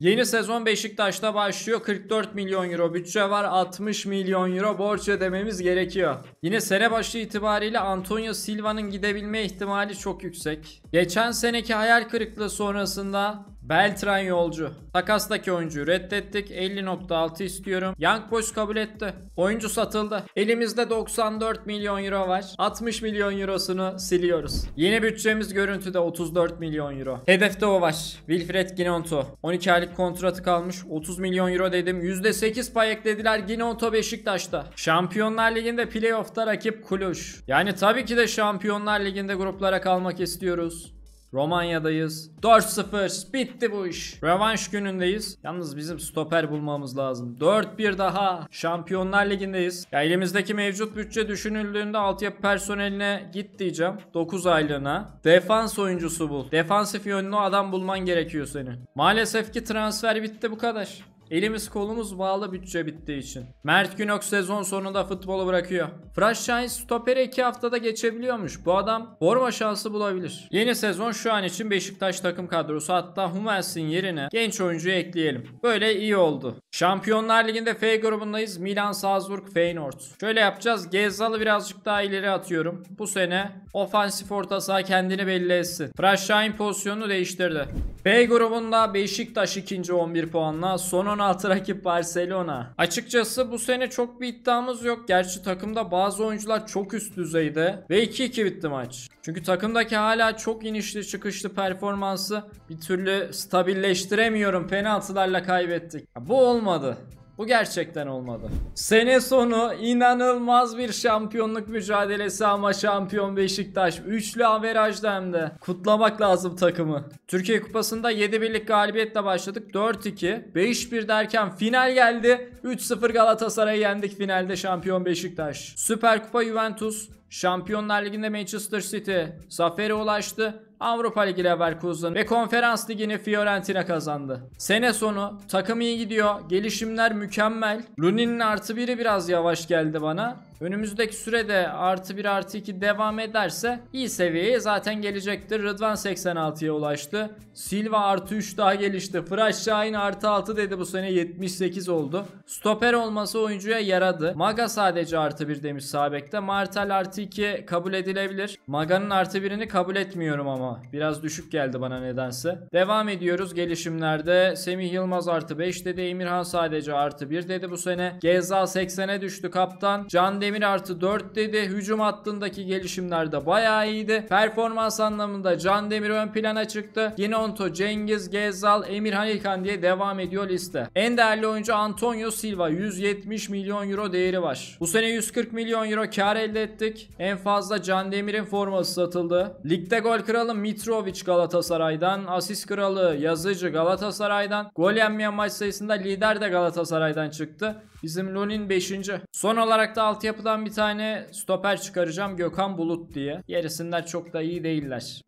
Yeni sezon Beşiktaş'ta başlıyor. 44 milyon euro bütçe var. 60 milyon euro borç ödememiz gerekiyor. Yine sene başı itibariyle Antonio Silva'nın gidebilme ihtimali çok yüksek. Geçen seneki hayal kırıklığı sonrasında Beltran Yolcu. Takastaki oyuncuyu reddettik. 50.6 istiyorum. Young Boys kabul etti. Oyuncu satıldı. Elimizde 94 milyon euro var. 60 milyon eurosunu siliyoruz. Yeni bütçemiz görüntüde 34 milyon euro. Hedefte o var. Wilfred Ginonto. 12 aylık kontratı kalmış. 30 milyon euro dedim. %8 pay eklediler Ginonto Beşiktaş'ta. Şampiyonlar Ligi'nde playoff'ta rakip Kuluş. Yani tabii ki de Şampiyonlar Ligi'nde gruplara kalmak istiyoruz. Romanya'dayız. 4-0. Bitti bu iş. Rövanş günündeyiz. Yalnız bizim stoper bulmamız lazım. 4-1 daha. Şampiyonlar Ligi'ndeyiz. Ya elimizdeki mevcut bütçe düşünüldüğünde altyapı personeline git diyeceğim. 9 aylığına. Defans oyuncusu bul. Defansif yönlü adam bulman gerekiyor senin. Maalesef ki transfer bitti bu kadar. Elimiz kolumuz bağlı bütçe bittiği için. Mert Günok sezon sonunda futbolu bırakıyor. Fraş stopere stoperi 2 haftada geçebiliyormuş. Bu adam forma şansı bulabilir. Yeni sezon şu an için Beşiktaş takım kadrosu hatta Hummels'in yerine genç oyuncuyu ekleyelim. Böyle iyi oldu. Şampiyonlar Ligi'nde F grubundayız. Milan, Salzburg, Feyenoord. Şöyle yapacağız. Gezzal'ı birazcık daha ileri atıyorum. Bu sene ofansif orta saha kendini belli etsin. Fraş Şahin pozisyonunu değiştirdi. B grubunda Beşiktaş ikinci 11 puanla. Sonu 2016 rakip Barcelona. Açıkçası bu sene çok bir iddiamız yok. Gerçi takımda bazı oyuncular çok üst düzeyde ve 2-2 bitti maç. Çünkü takımdaki hala çok inişli çıkışlı performansı bir türlü stabilleştiremiyorum. Penaltılarla kaybettik. Ya bu olmadı. Bu gerçekten olmadı. Sene sonu inanılmaz bir şampiyonluk mücadelesi ama şampiyon Beşiktaş. Üçlü averajda hem de. Kutlamak lazım takımı. Türkiye Kupası'nda 7 birlik galibiyetle başladık. 4-2, 5-1 derken final geldi. 3-0 Galatasaray'ı yendik finalde şampiyon Beşiktaş. Süper Kupa Juventus Şampiyonlar Ligi'nde Manchester City zafere ulaştı. Avrupa Ligi Leverkusen ve Konferans Ligi'ni Fiorentina kazandı. Sene sonu takım iyi gidiyor. Gelişimler mükemmel. Rooney'nin artı biri biraz yavaş geldi bana. Önümüzdeki sürede artı 1 artı 2 devam ederse iyi seviyeye zaten gelecektir. Rıdvan 86'ya ulaştı. Silva artı 3 daha gelişti. Fıraş Şahin artı 6 dedi bu sene 78 oldu. Stoper olması oyuncuya yaradı. Maga sadece artı 1 demiş Sabek'te. Martel artı 2 kabul edilebilir. Maga'nın artı 1'ini kabul etmiyorum ama. Biraz düşük geldi bana nedense. Devam ediyoruz gelişimlerde. Semih Yılmaz artı 5 dedi. Emirhan sadece artı 1 dedi bu sene. Gezza 80'e düştü kaptan. Can Demir artı 4 dedi. Hücum hattındaki gelişimler de bayağı iyiydi. Performans anlamında Can Demir ön plana çıktı. Yine Onto, Cengiz, Gezal, Emir Hanilkan diye devam ediyor liste. En değerli oyuncu Antonio Silva 170 milyon euro değeri var. Bu sene 140 milyon euro kar elde ettik. En fazla Can Demir'in forması satıldı. Ligde gol kralı Mitrovic Galatasaray'dan, asist kralı Yazıcı Galatasaray'dan, gol yenmeyen maç sayısında lider de Galatasaray'dan çıktı. Bizim Lunin 5. Son olarak da altyapıdan bir tane stoper çıkaracağım Gökhan Bulut diye. Gerisinler çok da iyi değiller.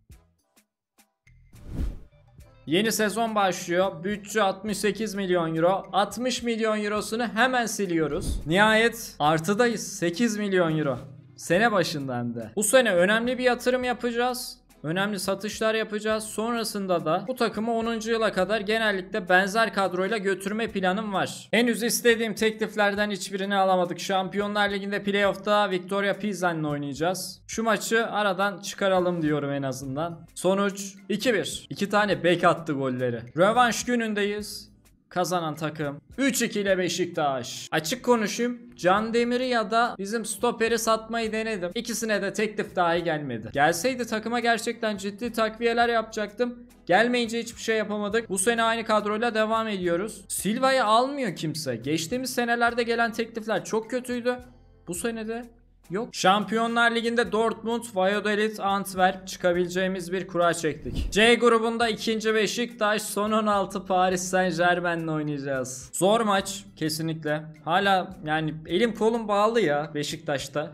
Yeni sezon başlıyor. Bütçe 68 milyon euro. 60 milyon eurosunu hemen siliyoruz. Nihayet artıdayız. 8 milyon euro. Sene başından da. Bu sene önemli bir yatırım yapacağız. Önemli satışlar yapacağız. Sonrasında da bu takımı 10. yıla kadar genellikle benzer kadroyla götürme planım var. Henüz istediğim tekliflerden hiçbirini alamadık. Şampiyonlar Ligi'nde playoff'ta Victoria Pisan'la oynayacağız. Şu maçı aradan çıkaralım diyorum en azından. Sonuç 2-1. 2 tane bek attı golleri. Rövanş günündeyiz kazanan takım 3-2 ile Beşiktaş. Açık konuşayım. Can Demir'i ya da bizim stoperi satmayı denedim. İkisine de teklif dahi gelmedi. Gelseydi takıma gerçekten ciddi takviyeler yapacaktım. Gelmeyince hiçbir şey yapamadık. Bu sene aynı kadroyla devam ediyoruz. Silva'yı almıyor kimse. Geçtiğimiz senelerde gelen teklifler çok kötüydü. Bu sene de yok. Şampiyonlar Ligi'nde Dortmund, Valladolid, Antwerp çıkabileceğimiz bir kura çektik. C grubunda ikinci Beşiktaş, son 16 Paris Saint Germain'le oynayacağız. Zor maç kesinlikle. Hala yani elim kolum bağlı ya Beşiktaş'ta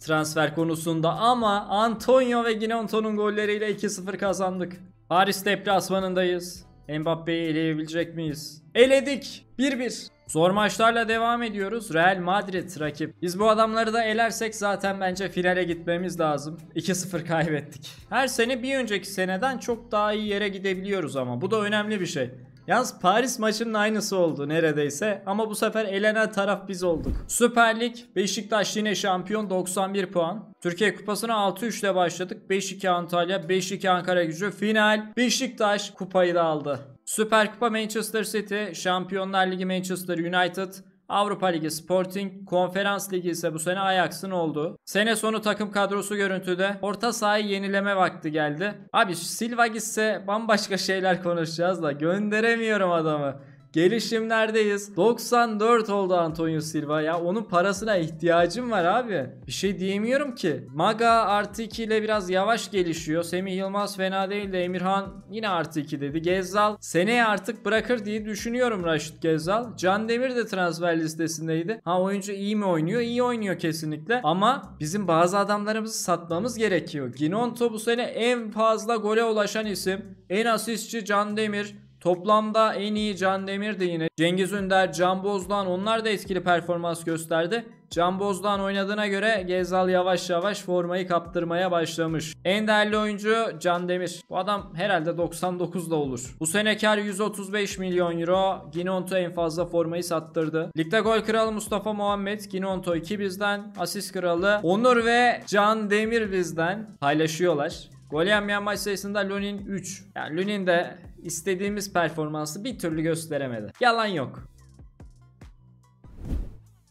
transfer konusunda ama Antonio ve Ginonto'nun golleriyle 2-0 kazandık. Paris deplasmanındayız. Mbappe'yi eleyebilecek miyiz? Eledik. 1-1. Zor maçlarla devam ediyoruz. Real Madrid rakip. Biz bu adamları da elersek zaten bence finale gitmemiz lazım. 2-0 kaybettik. Her sene bir önceki seneden çok daha iyi yere gidebiliyoruz ama bu da önemli bir şey. Yalnız Paris maçının aynısı oldu neredeyse ama bu sefer elenen taraf biz olduk. Süper Lig Beşiktaş yine şampiyon 91 puan. Türkiye Kupası'na 6-3 ile başladık. 5-2 Antalya, 5-2 Ankara gücü. Final Beşiktaş kupayı da aldı. Süper Kupa Manchester City, Şampiyonlar Ligi Manchester United, Avrupa Ligi Sporting, Konferans Ligi ise bu sene Ajax'ın oldu. Sene sonu takım kadrosu görüntüde. Orta sahayı yenileme vakti geldi. Abi Silva gitse bambaşka şeyler konuşacağız da gönderemiyorum adamı. Gelişimlerdeyiz. 94 oldu Antonio Silva ya. Onun parasına ihtiyacım var abi. Bir şey diyemiyorum ki. Maga artı 2 ile biraz yavaş gelişiyor. Semih Yılmaz fena değil de Emirhan yine artı 2 dedi. Gezzal seneye artık bırakır diye düşünüyorum Raşit Gezzal. Can Demir de transfer listesindeydi. Ha oyuncu iyi mi oynuyor? İyi oynuyor kesinlikle. Ama bizim bazı adamlarımızı satmamız gerekiyor. Ginonto bu sene en fazla gole ulaşan isim. En asistçi Can Demir. Toplamda en iyi Can Demir de yine Cengiz Ünder, Can Bozdan onlar da etkili performans gösterdi. Can Bozdan oynadığına göre Gezal yavaş yavaş formayı kaptırmaya başlamış. En değerli oyuncu Can Demir. Bu adam herhalde 99 da olur. Bu sene kar 135 milyon euro. Ginonto en fazla formayı sattırdı. Ligde gol kralı Mustafa Muhammed. Ginonto 2 bizden. Asist kralı Onur ve Can Demir bizden paylaşıyorlar. Gol yemeyen maç sayısında Lunin 3. Yani Lunin de istediğimiz performansı bir türlü gösteremedi. Yalan yok.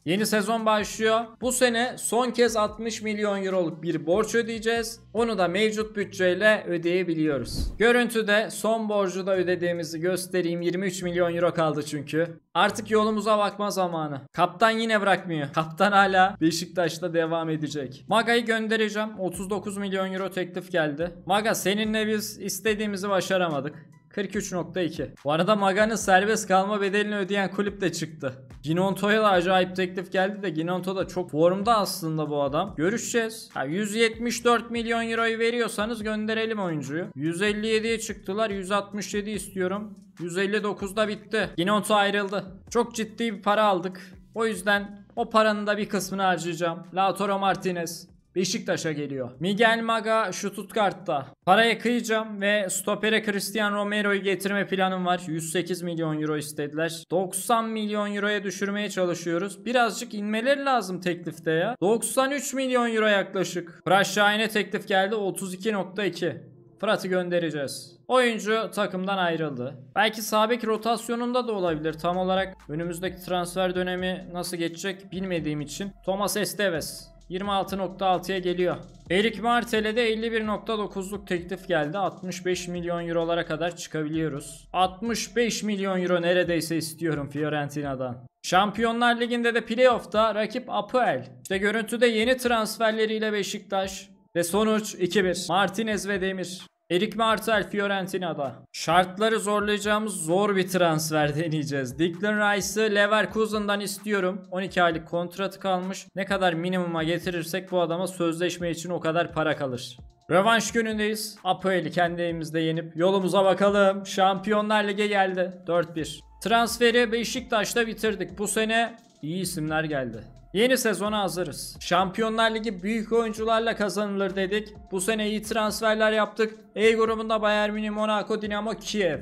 Yeni sezon başlıyor. Bu sene son kez 60 milyon euroluk bir borç ödeyeceğiz. Onu da mevcut bütçeyle ödeyebiliyoruz. Görüntüde son borcu da ödediğimizi göstereyim. 23 milyon euro kaldı çünkü. Artık yolumuza bakma zamanı. Kaptan yine bırakmıyor. Kaptan hala Beşiktaş'ta devam edecek. Maga'yı göndereceğim. 39 milyon euro teklif geldi. Maga seninle biz istediğimizi başaramadık. 43.2. Bu arada Maga'nın serbest kalma bedelini ödeyen kulüp de çıktı. Ginonto'ya da acayip teklif geldi de Ginonto da çok formda aslında bu adam. Görüşeceğiz. Ha, 174 milyon euroyu veriyorsanız gönderelim oyuncuyu. 157'ye çıktılar. 167 istiyorum. 159'da bitti. Ginonto ayrıldı. Çok ciddi bir para aldık. O yüzden o paranın da bir kısmını harcayacağım. Lautaro Martinez, Beşiktaş'a geliyor. Miguel Maga şu Stuttgart'ta. Paraya kıyacağım ve stopere Cristiano Romero'yu getirme planım var. 108 milyon euro istediler. 90 milyon euroya düşürmeye çalışıyoruz. Birazcık inmeleri lazım teklifte ya. 93 milyon euro yaklaşık. Praşşahin'e teklif geldi 32.2. Fırat'ı göndereceğiz. Oyuncu takımdan ayrıldı. Belki sabek rotasyonunda da olabilir tam olarak. Önümüzdeki transfer dönemi nasıl geçecek bilmediğim için. Thomas Esteves 26.6'ya geliyor. Eric Martel'e de 51.9'luk teklif geldi. 65 milyon eurolara kadar çıkabiliyoruz. 65 milyon euro neredeyse istiyorum Fiorentina'dan. Şampiyonlar Ligi'nde de playoff'ta rakip Apoel. İşte görüntüde yeni transferleriyle Beşiktaş. Ve sonuç 2-1. Martinez ve Demir. Erik Martel Fiorentina'da. Şartları zorlayacağımız zor bir transfer deneyeceğiz. Declan Rice'ı Leverkusen'dan istiyorum. 12 aylık kontratı kalmış. Ne kadar minimuma getirirsek bu adama sözleşme için o kadar para kalır. Rövanş günündeyiz. Apoel'i kendi evimizde yenip yolumuza bakalım. Şampiyonlar Ligi geldi. 4-1. Transferi Beşiktaş'ta bitirdik. Bu sene iyi isimler geldi. Yeni sezona hazırız. Şampiyonlar Ligi büyük oyuncularla kazanılır dedik. Bu sene iyi transferler yaptık. E grubunda Bayern Münih, Monaco, Dinamo, Kiev.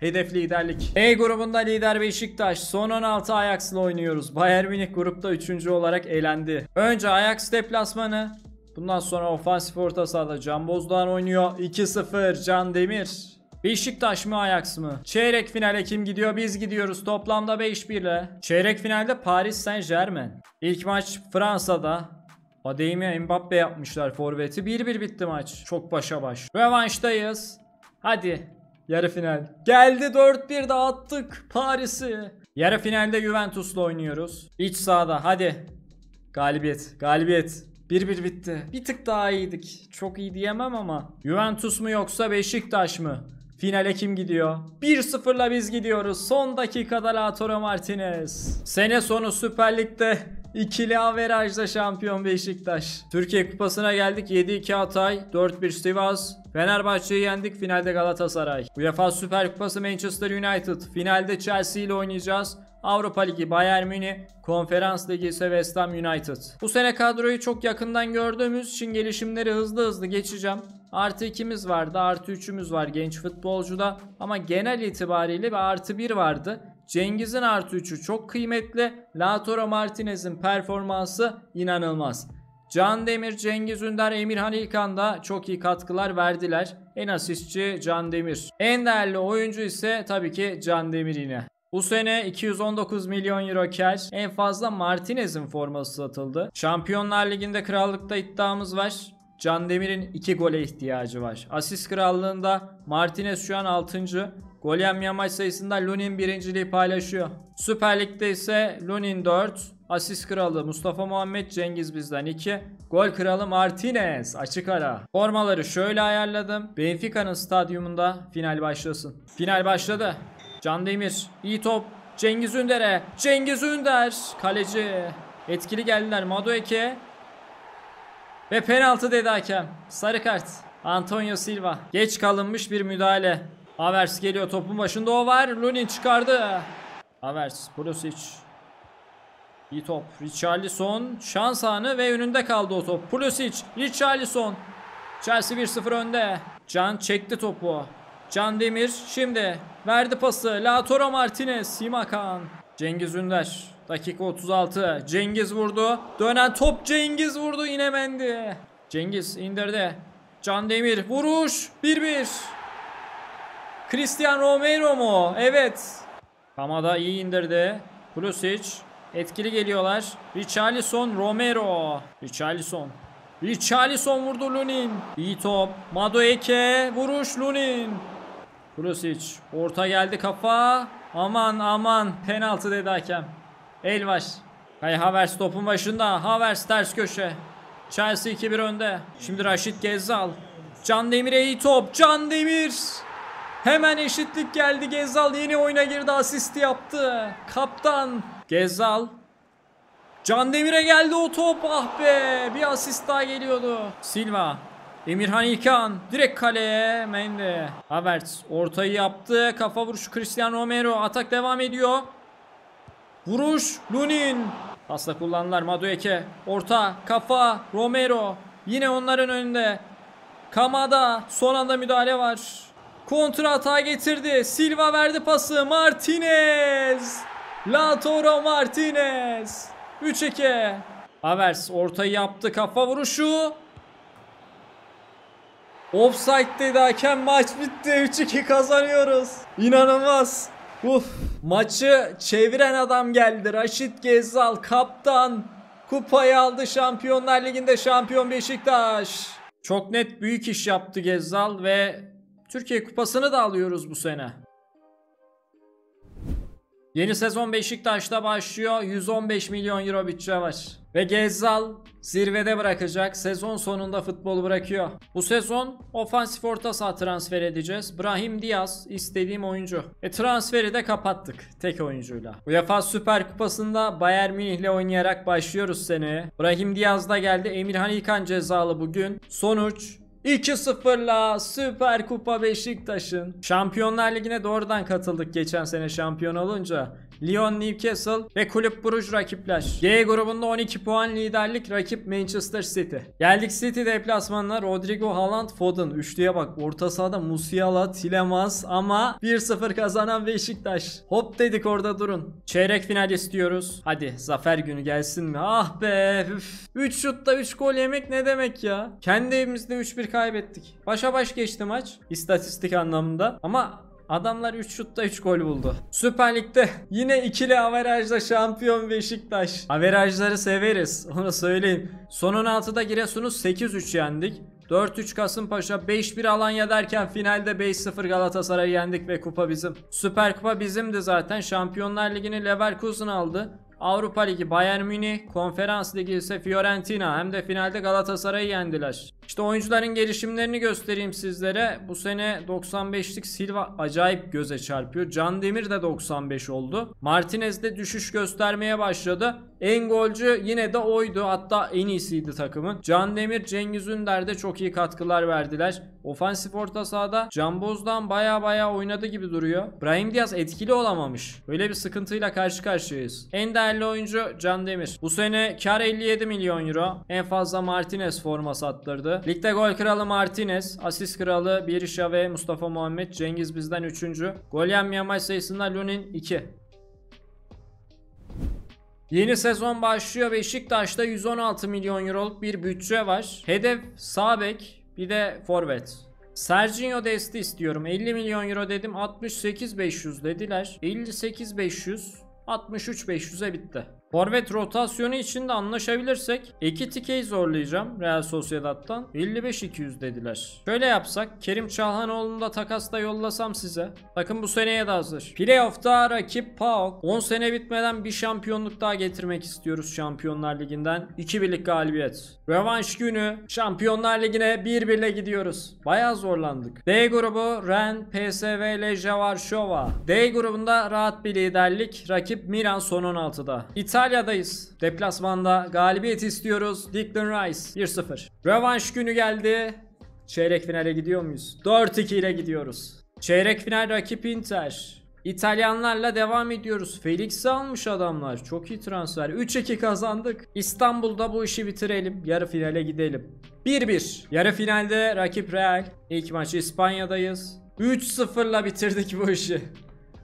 Hedef liderlik. E grubunda lider Beşiktaş. Son 16 Ajax'la oynuyoruz. Bayern Münih grupta 3. olarak elendi. Önce Ajax deplasmanı. Bundan sonra ofansif orta sahada Can Bozdağ oynuyor. 2-0 Can Demir. Beşiktaş mı Ajax mı? Çeyrek finale kim gidiyor? Biz gidiyoruz. Toplamda 5-1 ile. Çeyrek finalde Paris Saint Germain. İlk maç Fransa'da. Adeyemi Mbappe yapmışlar forveti. 1-1 bitti maç. Çok başa baş. Rövanştayız. Hadi. Yarı final. Geldi 4-1 dağıttık Paris'i. Yarı finalde Juventus'la oynuyoruz. İç sahada hadi. Galibiyet. Galibiyet. 1-1 bitti. Bir tık daha iyiydik. Çok iyi diyemem ama. Juventus mu yoksa Beşiktaş mı? Finale kim gidiyor? 1-0'la biz gidiyoruz. Son dakikada Lautaro Martinez. Sene sonu Süper Lig'de İkili averajda şampiyon Beşiktaş. Türkiye Kupası'na geldik. 7-2 Hatay, 4-1 Sivas, Fenerbahçe'yi yendik finalde Galatasaray. UEFA Süper Kupası Manchester United. Finalde Chelsea ile oynayacağız. Avrupa Ligi Bayern Münih, Konferans Ligi ise West Ham United. Bu sene kadroyu çok yakından gördüğümüz için gelişimleri hızlı hızlı geçeceğim. Artı 2'miz vardı, artı 3'ümüz var genç futbolcuda ama genel itibariyle bir artı 1 vardı. Cengiz'in artı 3'ü çok kıymetli. Lautaro Martinez'in performansı inanılmaz. Can Demir, Cengiz Ünder, Emirhan İlkan da çok iyi katkılar verdiler. En asistçi Can Demir. En değerli oyuncu ise tabii ki Can Demir yine. Bu sene 219 milyon euro kar. En fazla Martinez'in forması satıldı. Şampiyonlar Ligi'nde krallıkta iddiamız var. Can Demir'in 2 gole ihtiyacı var. Asist krallığında Martinez şu an 6. Gol yenmeyen maç sayısında Lunin birinciliği paylaşıyor. Süper Lig'de ise Lunin 4, asist kralı Mustafa Muhammed Cengiz bizden 2, gol kralı Martinez açık ara. Formaları şöyle ayarladım. Benfica'nın stadyumunda final başlasın. Final başladı. Can Demir iyi top Cengiz Ünder'e. Cengiz Ünder kaleci. Etkili geldiler Madueke. Ve penaltı dedi hakem. Sarı kart. Antonio Silva. Geç kalınmış bir müdahale. Havers geliyor topun başında o var. Lunin çıkardı. Havers, Pulisic. İyi top. Richarlison şans anı ve önünde kaldı o top. Pulisic, Richarlison. Chelsea 1-0 önde. Can çekti topu. Can Demir şimdi verdi pası. Lautaro Martinez, Simakan. Cengiz Ünder. Dakika 36. Cengiz vurdu. Dönen top Cengiz vurdu. Yine Mendy. Cengiz indirdi. Can Demir vuruş. 1-1. Cristian Romero mu? Evet. Kamada iyi indirdi. Pulisic. Etkili geliyorlar. Richarlison, Romero. Richarlison. Richarlison vurdu Lunin. İyi top. Madueke. Vuruş Lunin. Pulisic. Orta geldi kafa. Aman aman. Penaltı dedi hakem. El var. Kay Havers topun başında. Havers ters köşe. Chelsea 2-1 önde. Şimdi Raşit Gezzal. Can Demir'e iyi top. Can Demir. Hemen eşitlik geldi. Gezal yeni oyuna girdi. Asisti yaptı. Kaptan Gezal. Can Demir'e geldi o top. Ah be. Bir asist daha geliyordu. Silva. Emirhan İlkan direkt kaleye Mende. Havertz ortayı yaptı. Kafa vuruşu Cristiano Romero. Atak devam ediyor. Vuruş Lunin. Pasla kullandılar Madueke. Orta kafa Romero. Yine onların önünde. Kamada son anda müdahale var. Kontra hata getirdi. Silva verdi pası. Martinez. Lautaro Martinez. 3-2. Havers ortayı yaptı. Kafa vuruşu. Offside dedi hakem maç bitti 3-2 kazanıyoruz. İnanılmaz. Uf. Maçı çeviren adam geldi. Raşit Gezal, kaptan. Kupayı aldı Şampiyonlar Ligi'nde şampiyon Beşiktaş. Çok net büyük iş yaptı Gezal ve Türkiye Kupası'nı da alıyoruz bu sene. Yeni sezon Beşiktaş'ta başlıyor. 115 milyon euro bütçe var. Ve Gezzal zirvede bırakacak. Sezon sonunda futbolu bırakıyor. Bu sezon ofansif orta saha transfer edeceğiz. Brahim Diaz istediğim oyuncu. E transferi de kapattık tek oyuncuyla. UEFA Süper Kupası'nda Bayern Münih'le oynayarak başlıyoruz seneye. Brahim Diaz da geldi. Emirhan İlkan cezalı bugün. Sonuç 2-0'la Süper Kupa Beşiktaş'ın Şampiyonlar Ligi'ne doğrudan katıldık geçen sene şampiyon olunca. Lyon, Newcastle ve Kulüp Bruges rakipler. G grubunda 12 puan liderlik rakip Manchester City. Geldik City deplasmanına Rodrigo Haaland Foden. Üçlüye bak orta sahada Musiala, Tilemans ama 1-0 kazanan Beşiktaş. Hop dedik orada durun. Çeyrek final istiyoruz. Hadi zafer günü gelsin mi? Ah be. 3 şutta 3 gol yemek ne demek ya? Kendi evimizde 3-1 kaybettik. Başa baş geçti maç istatistik anlamında ama Adamlar 3 şutta 3 gol buldu. Süper Lig'de yine ikili averajda şampiyon Beşiktaş. Averajları severiz onu söyleyeyim. Son 16'da Giresun'u 8-3 yendik. 4-3 Kasımpaşa, 5-1 Alanya derken finalde 5-0 Galatasaray yendik ve kupa bizim. Süper Kupa bizimdi zaten. Şampiyonlar Ligi'ni Leverkusen aldı. Avrupa Ligi Bayern Münih, Konferans Ligi ise Fiorentina hem de finalde Galatasaray'ı yendiler. İşte oyuncuların gelişimlerini göstereyim sizlere. Bu sene 95'lik Silva acayip göze çarpıyor. Can Demir de 95 oldu. Martinez de düşüş göstermeye başladı. En golcü yine de oydu. Hatta en iyisiydi takımın. Can Demir, Cengiz Ünder de çok iyi katkılar verdiler. Ofansif orta sahada Can Boz'dan baya baya oynadı gibi duruyor. Brahim Diaz etkili olamamış. Böyle bir sıkıntıyla karşı karşıyayız. En değerli Fenerli oyuncu Can Demir. Bu sene kar 57 milyon euro. En fazla Martinez forma sattırdı. Ligde gol kralı Martinez, asist kralı Birisha ve Mustafa Muhammed. Cengiz bizden 3. Gol yenmeyen maç sayısında Lunin 2. Yeni sezon başlıyor Beşiktaş'ta 116 milyon euroluk bir bütçe var. Hedef Sabek, bir de forvet. Sergio Desti istiyorum. 50 milyon euro dedim. 68.500 dediler. 58.500. 63 500'e bitti. Forvet rotasyonu için de anlaşabilirsek iki tikeyi zorlayacağım Real Sociedad'dan. 55-200 dediler. Şöyle yapsak Kerim Çalhanoğlu'nu da takasla yollasam size. Takım bu seneye de hazır. Playoff'ta rakip PAOK. 10 sene bitmeden bir şampiyonluk daha getirmek istiyoruz Şampiyonlar Ligi'nden. 2 birlik galibiyet. Rövanş günü Şampiyonlar Ligi'ne 1-1'le gidiyoruz. Baya zorlandık. D grubu Ren, PSV ile Javarşova. D grubunda rahat bir liderlik. Rakip Milan son 16'da. İtalya İtalya'dayız. Deplasmanda galibiyet istiyoruz. Declan Rice 1-0. Rövanş günü geldi. Çeyrek finale gidiyor muyuz? 4-2 ile gidiyoruz. Çeyrek final rakip Inter. İtalyanlarla devam ediyoruz. Felix'i almış adamlar. Çok iyi transfer. 3-2 kazandık. İstanbul'da bu işi bitirelim. Yarı finale gidelim. 1-1. Yarı finalde rakip Real. İlk maçı İspanya'dayız. 3-0'la bitirdik bu işi.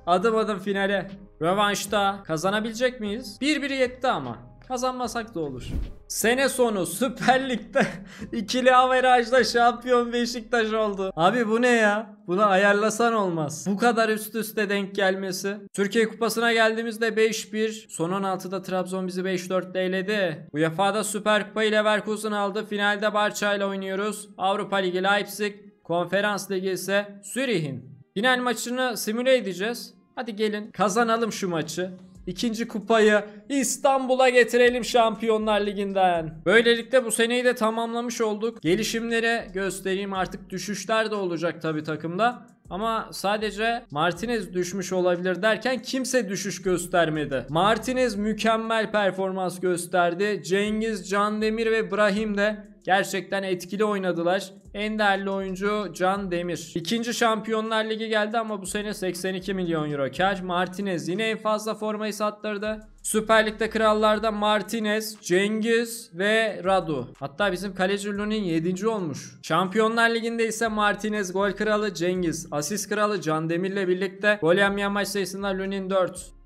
Adım adım finale. Rövanşta kazanabilecek miyiz? 1-1 yetti ama. Kazanmasak da olur. Sene sonu Süper Lig'de ikili averajda şampiyon Beşiktaş oldu. Abi bu ne ya? Bunu ayarlasan olmaz. Bu kadar üst üste denk gelmesi. Türkiye Kupası'na geldiğimizde 5-1. Son 16'da Trabzon bizi 5-4 eyledi. UEFA'da Süper Kupa ile Leverkusen aldı. Finalde Barça ile oynuyoruz. Avrupa Ligi Leipzig. Konferans Ligi ise Zürih'in. Final maçını simüle edeceğiz. Hadi gelin kazanalım şu maçı. İkinci kupayı İstanbul'a getirelim Şampiyonlar Ligi'nden. Böylelikle bu seneyi de tamamlamış olduk. Gelişimlere göstereyim artık düşüşler de olacak tabii takımda. Ama sadece Martinez düşmüş olabilir derken kimse düşüş göstermedi. Martinez mükemmel performans gösterdi. Cengiz, Can Demir ve Brahim de Gerçekten etkili oynadılar. En değerli oyuncu Can Demir. İkinci Şampiyonlar Ligi geldi ama bu sene 82 milyon euro kar. Martinez yine en fazla formayı sattırdı. Süper Lig'de krallarda Martinez, Cengiz ve Radu. Hatta bizim kaleci Lunin 7. olmuş. Şampiyonlar Ligi'nde ise Martinez gol kralı Cengiz, asist kralı Can Demir'le birlikte gol yemeyen maç sayısında Lunin 4.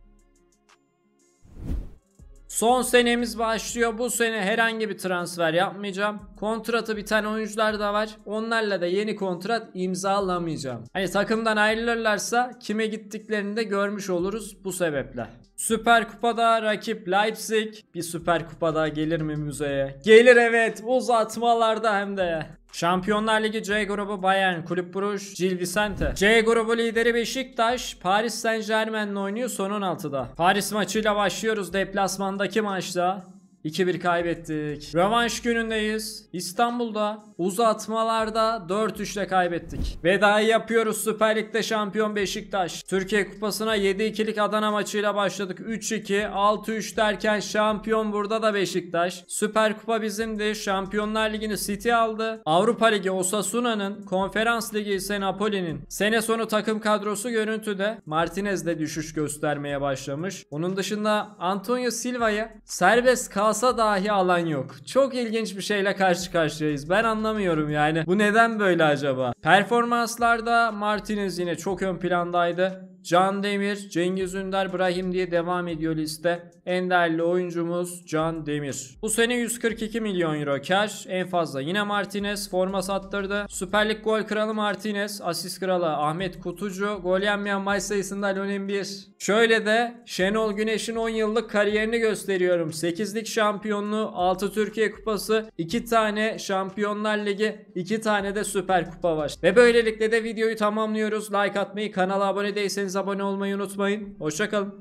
Son senemiz başlıyor. Bu sene herhangi bir transfer yapmayacağım. Kontratı biten oyuncular da var. Onlarla da yeni kontrat imzalamayacağım. Hani takımdan ayrılırlarsa kime gittiklerini de görmüş oluruz bu sebeple. Süper Kupa'da rakip Leipzig. Bir Süper Kupa gelir mi müzeye? Gelir evet uzatmalarda hem de. Şampiyonlar Ligi C grubu Bayern, Kulüp Bruges, Gil Vicente. C grubu lideri Beşiktaş, Paris Saint Germain'le oynuyor son 16'da. Paris maçıyla başlıyoruz deplasmandaki maçta. 2-1 kaybettik. Rövanş günündeyiz. İstanbul'da uzatmalarda 4-3 ile kaybettik. Vedayı yapıyoruz Süper Lig'de şampiyon Beşiktaş. Türkiye Kupası'na 7-2'lik Adana maçıyla başladık. 3-2, 6-3 derken şampiyon burada da Beşiktaş. Süper Kupa bizimdi. Şampiyonlar Ligi'ni City aldı. Avrupa Ligi Osasuna'nın, Konferans Ligi ise Napoli'nin. Sene sonu takım kadrosu görüntüde. Martinez de düşüş göstermeye başlamış. Onun dışında Antonio Silva'yı serbest kaldı çalsa dahi alan yok. Çok ilginç bir şeyle karşı karşıyayız. Ben anlamıyorum yani. Bu neden böyle acaba? Performanslarda Martinez yine çok ön plandaydı. Can Demir, Cengiz Ünder, Brahim diye devam ediyor liste. En değerli oyuncumuz Can Demir. Bu sene 142 milyon euro kar. En fazla yine Martinez forma sattırdı. Süper Lig gol kralı Martinez, asist kralı Ahmet Kutucu. Gol yenmeyen maç sayısında önemli bir. Şöyle de Şenol Güneş'in 10 yıllık kariyerini gösteriyorum. 8'lik şampiyonluğu, 6 Türkiye Kupası, 2 tane Şampiyonlar Ligi, 2 tane de Süper Kupa var. Ve böylelikle de videoyu tamamlıyoruz. Like atmayı, kanala abone değilseniz abone olmayı unutmayın. Hoşçakalın.